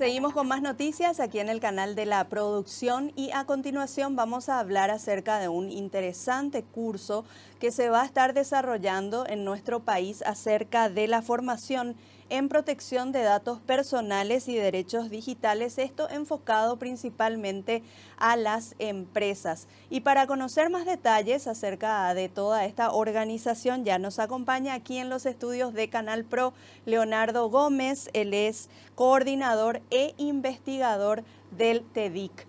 Seguimos con más noticias aquí en el canal de la producción y a continuación vamos a hablar acerca de un interesante curso que se va a estar desarrollando en nuestro país acerca de la formación en protección de datos personales y derechos digitales, esto enfocado principalmente a las empresas. Y para conocer más detalles acerca de toda esta organización, ya nos acompaña aquí en los estudios de Canal Pro Leonardo Gómez, él es coordinador e investigador del TEDIC.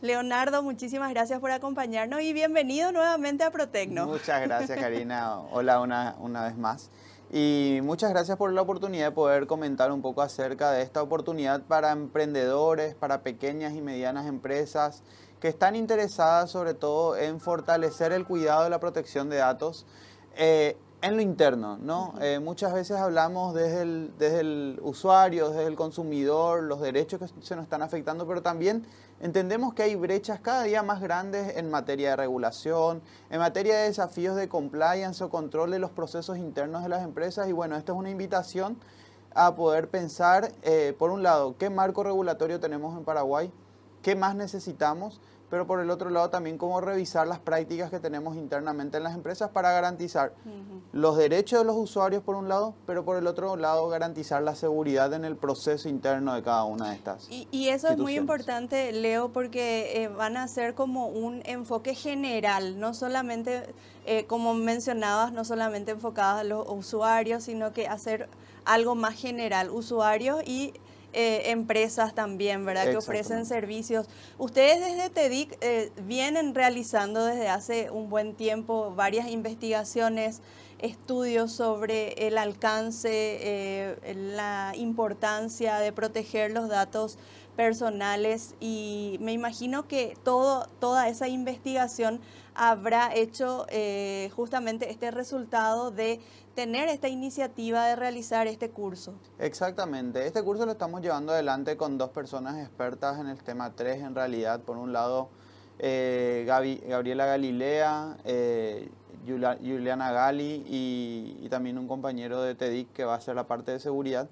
Leonardo, muchísimas gracias por acompañarnos y bienvenido nuevamente a Protecno. Muchas gracias, Karina. Hola una, una vez más. Y muchas gracias por la oportunidad de poder comentar un poco acerca de esta oportunidad para emprendedores, para pequeñas y medianas empresas que están interesadas sobre todo en fortalecer el cuidado y la protección de datos eh, en lo interno, ¿no? Eh, muchas veces hablamos desde el, desde el usuario, desde el consumidor, los derechos que se nos están afectando, pero también Entendemos que hay brechas cada día más grandes en materia de regulación, en materia de desafíos de compliance o control de los procesos internos de las empresas y bueno, esta es una invitación a poder pensar, eh, por un lado, qué marco regulatorio tenemos en Paraguay, qué más necesitamos pero por el otro lado también cómo revisar las prácticas que tenemos internamente en las empresas para garantizar los derechos de los usuarios por un lado, pero por el otro lado garantizar la seguridad en el proceso interno de cada una de estas. Y, eso es muy importante, Leo, porque eh, van a ser como un enfoque general, no solamente, eh, como mencionabas, no solamente enfocadas a los usuarios, sino que hacer algo más general, usuarios y eh, empresas también, ¿verdad? Que ofrecen servicios. Ustedes desde TEDIC eh, vienen realizando desde hace un buen tiempo varias investigaciones, estudios sobre el alcance, eh, la importancia de proteger los datos personales y me imagino que todo, toda esa investigación habrá hecho justamente este resultado de tener esta iniciativa de realizar este curso. Exactamente, este curso lo estamos llevando adelante con dos personas expertas en el tema 3 en realidad. Por un lado, eh, Gabriela Galilea, Juliana eh, Gali y, y, también un compañero de TEDIC que va a hacer la parte de seguridad.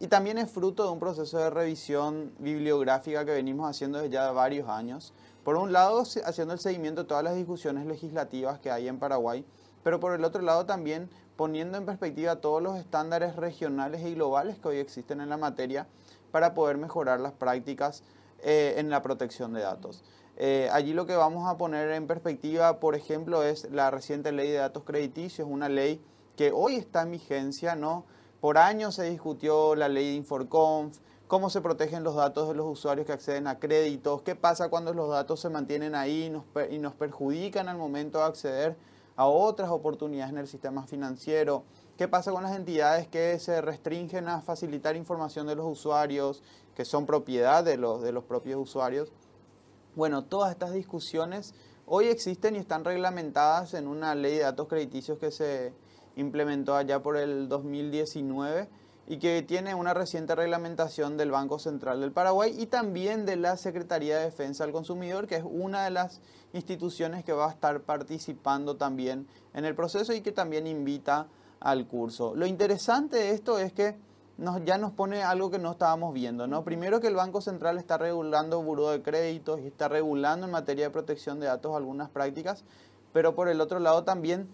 Y también es fruto de un proceso de revisión bibliográfica que venimos haciendo desde ya varios años. Por un lado, haciendo el seguimiento de todas las discusiones legislativas que hay en Paraguay, pero por el otro lado también poniendo en perspectiva todos los estándares regionales y globales que hoy existen en la materia para poder mejorar las prácticas eh, en la protección de datos. Eh, allí lo que vamos a poner en perspectiva, por ejemplo, es la reciente ley de datos crediticios, una ley que hoy está en vigencia, ¿no? Por años se discutió la ley de Inforconf, cómo se protegen los datos de los usuarios que acceden a créditos, qué pasa cuando los datos se mantienen ahí y nos perjudican al momento de acceder a otras oportunidades en el sistema financiero. ¿Qué pasa con las entidades que se restringen a facilitar información de los usuarios, que son propiedad de los, de los propios usuarios? Bueno, todas estas discusiones hoy existen y están reglamentadas en una ley de datos crediticios que se implementó allá por el 2019 y que tiene una reciente reglamentación del Banco Central del Paraguay y también de la Secretaría de Defensa al Consumidor, que es una de las instituciones que va a estar participando también en el proceso y que también invita al curso. Lo interesante de esto es que nos, ya nos pone algo que no estábamos viendo, ¿no? Primero que el Banco Central está regulando buró de créditos y está regulando en materia de protección de datos algunas prácticas, pero por el otro lado también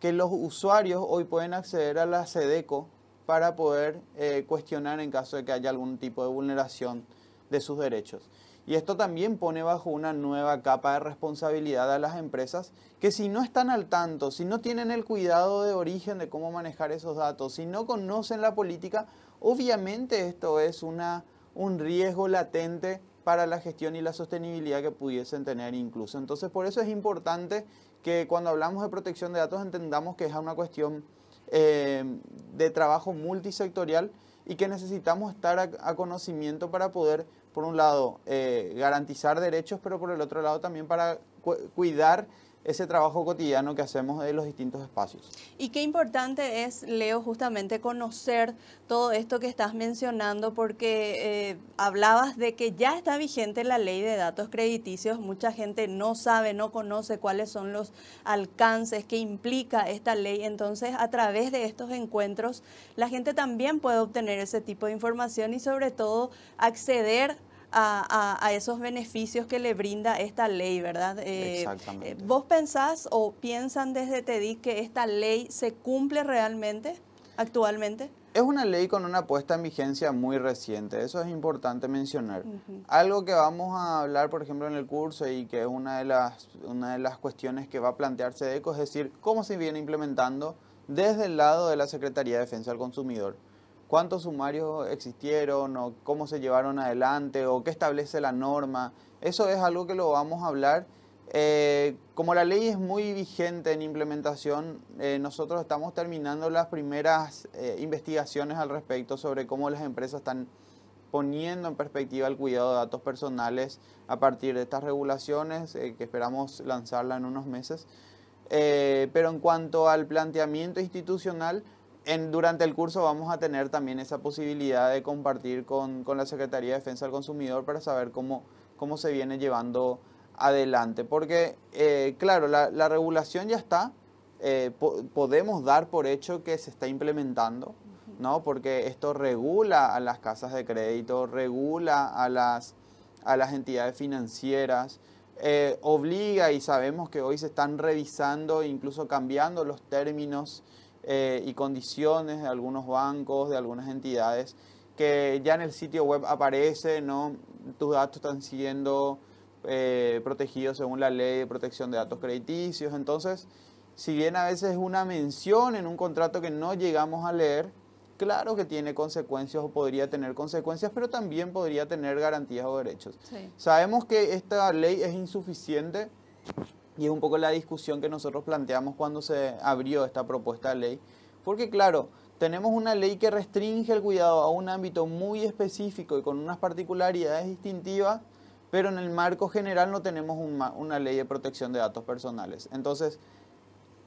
que los usuarios hoy pueden acceder a la SEDECO, para poder eh, cuestionar en caso de que haya algún tipo de vulneración de sus derechos. Y esto también pone bajo una nueva capa de responsabilidad a las empresas que si no están al tanto, si no tienen el cuidado de origen de cómo manejar esos datos, si no conocen la política, obviamente esto es una, un riesgo latente para la gestión y la sostenibilidad que pudiesen tener incluso. Entonces por eso es importante que cuando hablamos de protección de datos entendamos que es una cuestión eh, de trabajo multisectorial y que necesitamos estar a, conocimiento para poder, por un lado, eh, garantizar derechos, pero por el otro lado también para cuidar ese trabajo cotidiano que hacemos en los distintos espacios. Y qué importante es, Leo, justamente conocer todo esto que estás mencionando, porque eh, hablabas de que ya está vigente la ley de datos crediticios, mucha gente no sabe, no conoce cuáles son los alcances que implica esta ley, entonces a través de estos encuentros la gente también puede obtener ese tipo de información y sobre todo acceder a, esos beneficios que le brinda esta ley, ¿verdad? Eh, Exactamente. Eh, ¿Vos pensás o piensan desde TEDIC que esta ley se cumple realmente actualmente? Es una ley con una puesta en vigencia muy reciente, eso es importante mencionar. Algo que vamos a hablar, por ejemplo, en el curso y que es una de las, una de las cuestiones que va a plantearse ECO, es decir, cómo se viene implementando desde el lado de la Secretaría de Defensa del Consumidor cuántos sumarios existieron o cómo se llevaron adelante o qué establece la norma. Eso es algo que lo vamos a hablar. Eh, como la ley es muy vigente en implementación, eh, nosotros estamos terminando las primeras eh, investigaciones al respecto sobre cómo las empresas están poniendo en perspectiva el cuidado de datos personales a partir de estas regulaciones que esperamos lanzarla en unos meses. pero en cuanto al planteamiento institucional, durante el curso vamos a tener también esa posibilidad de compartir con, la Secretaría de Defensa del Consumidor para saber cómo, cómo se viene llevando adelante. Porque, eh, claro, la, regulación ya está, eh, podemos dar por hecho que se está implementando, ¿no? Porque esto regula a las casas de crédito, regula a las, a las entidades financieras, eh, obliga y sabemos que hoy se están revisando, incluso cambiando los términos eh, y condiciones de algunos bancos, de algunas entidades, que ya en el sitio web aparece, ¿no? Tus datos están siendo eh, protegidos según la ley de protección de datos crediticios. Entonces, si bien a veces es una mención en un contrato que no llegamos a leer, claro que tiene consecuencias o podría tener consecuencias, pero también podría tener garantías o derechos. Sabemos que esta ley es insuficiente y es un poco la discusión que nosotros planteamos cuando se abrió esta propuesta de ley. Porque claro, tenemos una ley que restringe el cuidado a un ámbito muy específico y con unas particularidades distintivas, pero en el marco general no tenemos una, ley de protección de datos personales. Entonces,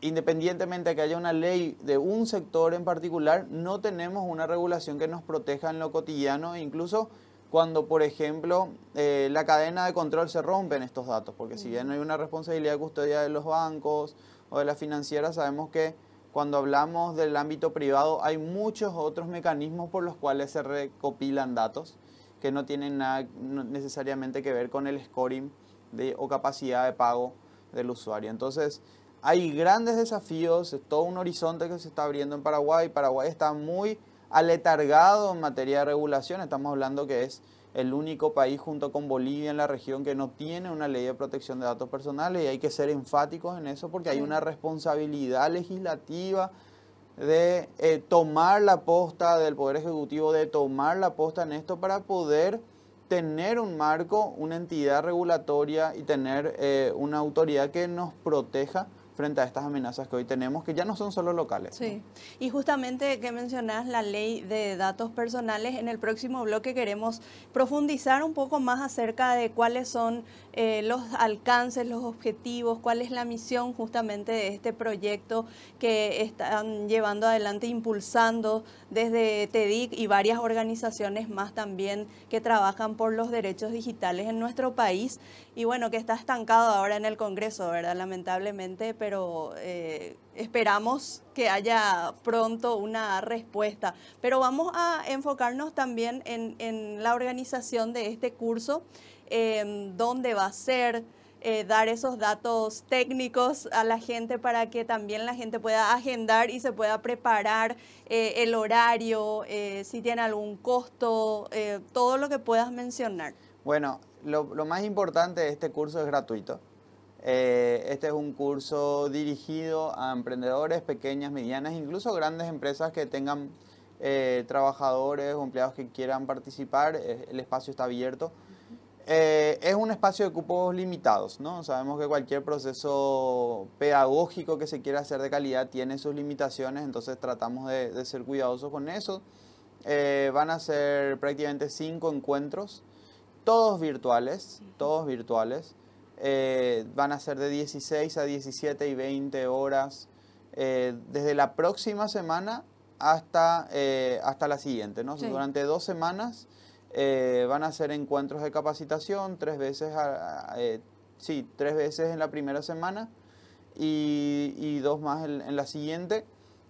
independientemente de que haya una ley de un sector en particular, no tenemos una regulación que nos proteja en lo cotidiano e incluso cuando, por ejemplo, eh, la cadena de control se rompe en estos datos, porque si bien hay una responsabilidad de custodia de los bancos o de las financieras, sabemos que cuando hablamos del ámbito privado hay muchos otros mecanismos por los cuales se recopilan datos que no tienen nada necesariamente que ver con el scoring de, o capacidad de pago del usuario. Entonces, hay grandes desafíos, es todo un horizonte que se está abriendo en Paraguay. Paraguay está muy aletargado en materia de regulación. Estamos hablando que es el único país junto con Bolivia en la región que no tiene una ley de protección de datos personales y hay que ser enfáticos en eso porque hay una responsabilidad legislativa de eh, tomar la posta del Poder Ejecutivo, de tomar la posta en esto para poder tener un marco, una entidad regulatoria y tener eh, una autoridad que nos proteja frente a estas amenazas que hoy tenemos, que ya no son solo locales. Sí, y justamente que mencionas la ley de datos personales, en el próximo bloque queremos profundizar un poco más acerca de cuáles son eh, los alcances, los objetivos, cuál es la misión justamente de este proyecto que están llevando adelante, impulsando desde TEDIC y varias organizaciones más también que trabajan por los derechos digitales en nuestro país. Y bueno, que está estancado ahora en el Congreso, ¿verdad? Lamentablemente, pero eh, esperamos que haya pronto una respuesta. Pero vamos a enfocarnos también en, la organización de este curso, donde em, dónde va a ser, eh, dar esos datos técnicos a la gente para que también la gente pueda agendar y se pueda preparar eh, el horario, si tiene algún costo, todo lo que puedas mencionar. Bueno, lo, más importante de este curso es gratuito. Eh, este es un curso dirigido a emprendedores, pequeñas, medianas, incluso grandes empresas que tengan eh, trabajadores o empleados que quieran participar. Eh, el espacio está abierto. es un espacio de cupos limitados, ¿no? Sabemos que cualquier proceso pedagógico que se quiera hacer de calidad tiene sus limitaciones, entonces tratamos de, ser cuidadosos con eso. van a ser prácticamente cinco encuentros, todos virtuales, todos virtuales. Eh, van a ser de 16 a 17 y 20 horas eh, desde la próxima semana hasta, eh, hasta la siguiente. ¿no? Durante dos semanas van a ser encuentros de capacitación, tres veces, sí, tres veces en la primera semana y, dos más en, la siguiente.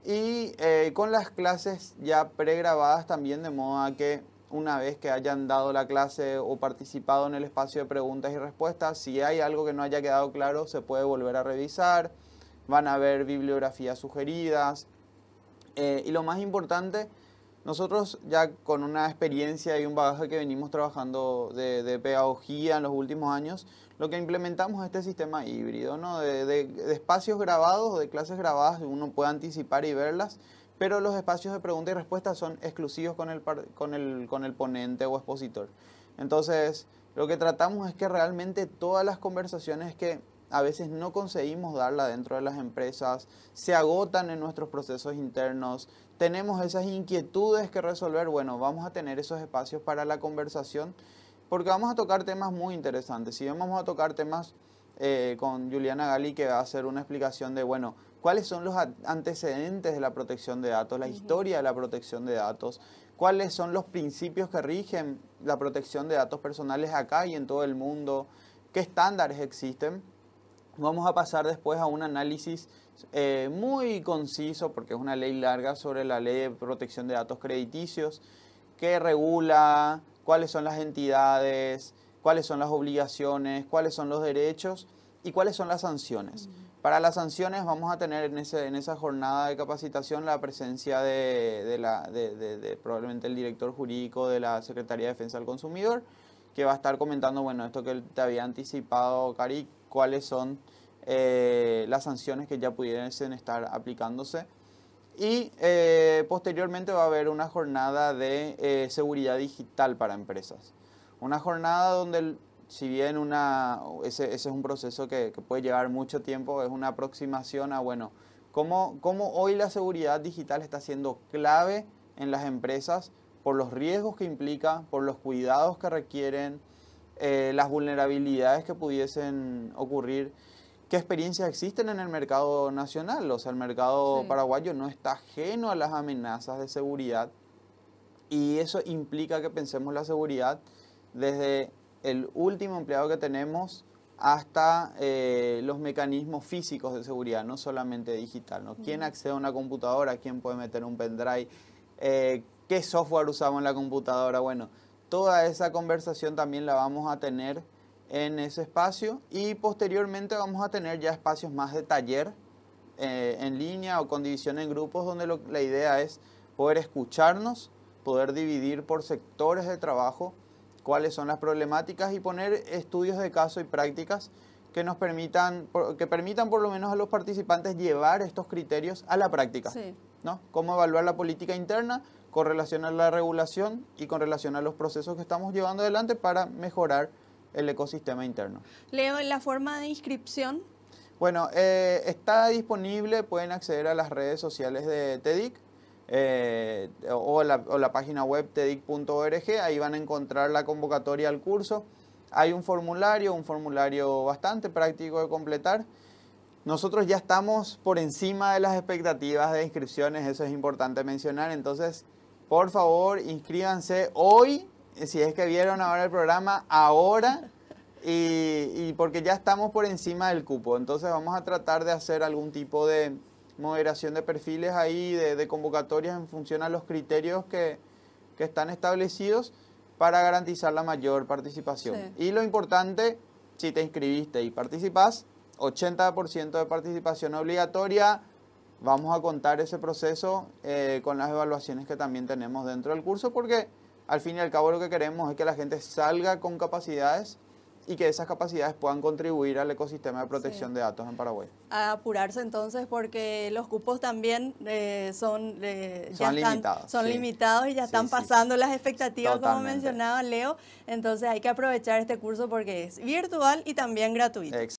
Y con las clases ya pregrabadas también, de modo a que una vez que hayan dado la clase o participado en el espacio de preguntas y respuestas. Si hay algo que no haya quedado claro, se puede volver a revisar. Van a ver bibliografías sugeridas. Eh, y lo más importante, nosotros ya con una experiencia y un bagaje que venimos trabajando de, pedagogía en los últimos años, lo que implementamos es este sistema híbrido, ¿no? de, espacios grabados o de clases grabadas, uno puede anticipar y verlas, pero los espacios de pregunta y respuesta son exclusivos con el, ponente o expositor. Entonces, lo que tratamos es que realmente todas las conversaciones que a veces no conseguimos darla dentro de las empresas, se agotan en nuestros procesos internos, tenemos esas inquietudes que resolver, bueno, vamos a tener esos espacios para la conversación, porque vamos a tocar temas muy interesantes. Si bien vamos a tocar temas eh, con Juliana Gali, que va a hacer una explicación de, bueno, cuáles son los antecedentes de la protección de datos, la historia de la protección de datos, cuáles son los principios que rigen la protección de datos personales acá y en todo el mundo, qué estándares existen. Vamos a pasar después a un análisis eh, muy conciso, porque es una ley larga, sobre la ley de protección de datos crediticios, que regula cuáles son las entidades, cuáles son las obligaciones, cuáles son los derechos y cuáles son las sanciones. Para las sanciones vamos a tener en, en esa jornada de capacitación la presencia de, probablemente el director jurídico de la Secretaría de Defensa del Consumidor, que va a estar comentando, bueno, esto que te había anticipado, Cari, cuáles son eh, las sanciones que ya pudieran estar aplicándose. Y eh, posteriormente va a haber una jornada de eh, seguridad digital para empresas. Una jornada donde el si bien una, ese, es un proceso que, puede llevar mucho tiempo, es una aproximación a, bueno, ¿cómo, cómo hoy la seguridad digital está siendo clave en las empresas por los riesgos que implica, por los cuidados que requieren, eh, las vulnerabilidades que pudiesen ocurrir. ¿Qué experiencias existen en el mercado nacional? O sea, el mercado paraguayo no está ajeno a las amenazas de seguridad y eso implica que pensemos la seguridad desde el último empleado que tenemos hasta eh, los mecanismos físicos de seguridad, no solamente digital. ¿no? ¿Quién accede a una computadora? ¿Quién puede meter un pendrive? Eh, ¿Qué software usamos en la computadora? Bueno, toda esa conversación también la vamos a tener en ese espacio y posteriormente vamos a tener ya espacios más de taller eh, en línea o con división en grupos donde la idea es poder escucharnos, poder dividir por sectores de trabajo cuáles son las problemáticas y poner estudios de caso y prácticas que nos permitan, que permitan por lo menos a los participantes llevar estos criterios a la práctica. ¿no? Cómo evaluar la política interna con relación a la regulación y con relación a los procesos que estamos llevando adelante para mejorar el ecosistema interno. Leo, ¿la forma de inscripción? Bueno, eh, está disponible, pueden acceder a las redes sociales de TEDIC, eh, o, la, la, página web tedic.org, ahí van a encontrar la convocatoria al curso. Hay un formulario, un formulario bastante práctico de completar. Nosotros ya estamos por encima de las expectativas de inscripciones, eso es importante mencionar, entonces por favor inscríbanse hoy, si es que vieron ahora el programa, ahora. y, porque ya estamos por encima del cupo, entonces vamos a tratar de hacer algún tipo de, moderación de perfiles ahí, de, convocatorias en función a los criterios que, están establecidos para garantizar la mayor participación. Y lo importante, si te inscribiste y participas, 80% de participación obligatoria. Vamos a contar ese proceso eh, con las evaluaciones que también tenemos dentro del curso porque al fin y al cabo lo que queremos es que la gente salga con capacidades y que esas capacidades puedan contribuir al ecosistema de protección de datos en Paraguay. A apurarse entonces porque los cupos también eh, son, eh, limitados, son limitados y ya están pasando las expectativas como mencionaba Leo, entonces hay que aprovechar este curso porque es virtual y también gratuito.